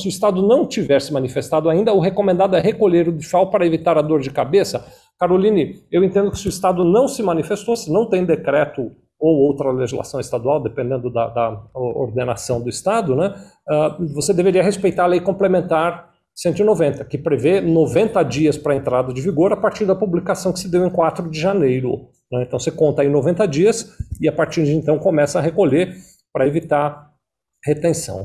Se o Estado não tiver se manifestado ainda, o recomendado é recolher o DIFAL para evitar a dor de cabeça. Caroline, eu entendo que se o Estado não se manifestou, se não tem decreto ou outra legislação estadual, dependendo da, da ordenação do Estado, né, uh, você deveria respeitar a lei complementar 190, que prevê 90 dias para a entrada de vigor a partir da publicação que se deu em 4 de janeiro. Né? Então você conta aí 90 dias e a partir de então começa a recolher para evitar retenção.